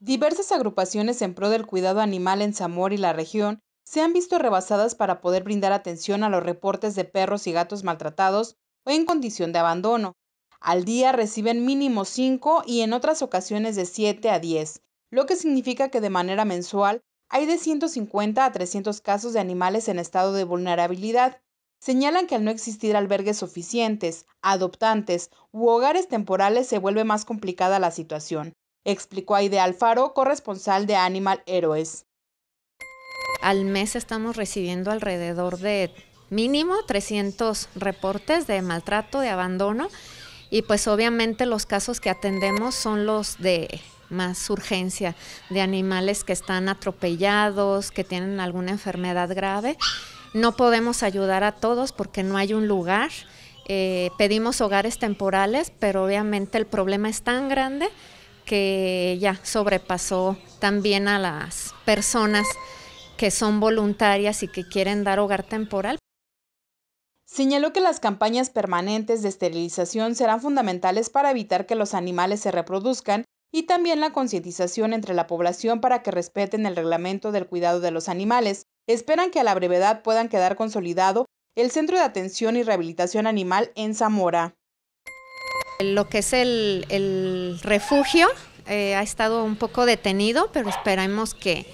Diversas agrupaciones en pro del cuidado animal en Zamora y la región se han visto rebasadas para poder brindar atención a los reportes de perros y gatos maltratados o en condición de abandono. Al día reciben mínimo 5 y en otras ocasiones de 7 a 10, lo que significa que de manera mensual hay de 150 a 300 casos de animales en estado de vulnerabilidad. Señalan que al no existir albergues suficientes, adoptantes u hogares temporales se vuelve más complicada la situación, explicó Aide Alfaro, corresponsal de Animal Heroes. Al mes estamos recibiendo alrededor de mínimo 300 reportes de maltrato, de abandono y pues obviamente los casos que atendemos son los de más urgencia, de animales que están atropellados, que tienen alguna enfermedad grave. No podemos ayudar a todos porque no hay un lugar. Eh, pedimos hogares temporales, pero obviamente el problema es tan grande que ya sobrepasó también a las personas que son voluntarias y que quieren dar hogar temporal. Señaló que las campañas permanentes de esterilización serán fundamentales para evitar que los animales se reproduzcan y también la concientización entre la población para que respeten el reglamento del cuidado de los animales. Esperan que a la brevedad puedan quedar consolidado el Centro de Atención y Rehabilitación Animal en Zamora. Lo que es el, refugio eh, ha estado un poco detenido, pero esperamos que,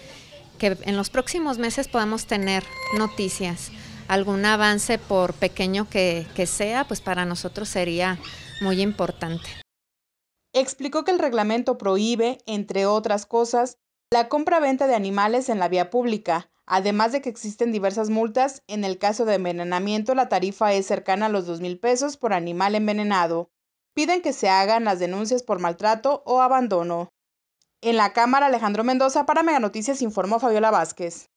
en los próximos meses podamos tener noticias. Algún avance, por pequeño que, sea, pues para nosotros sería muy importante. Explicó que el reglamento prohíbe, entre otras cosas, la compra-venta de animales en la vía pública, además de que existen diversas multas. En el caso de envenenamiento, la tarifa es cercana a los dos mil pesos por animal envenenado piden que se hagan las denuncias por maltrato o abandono. En la Cámara, Alejandro Mendoza para Meganoticias informó Fabiola Vázquez.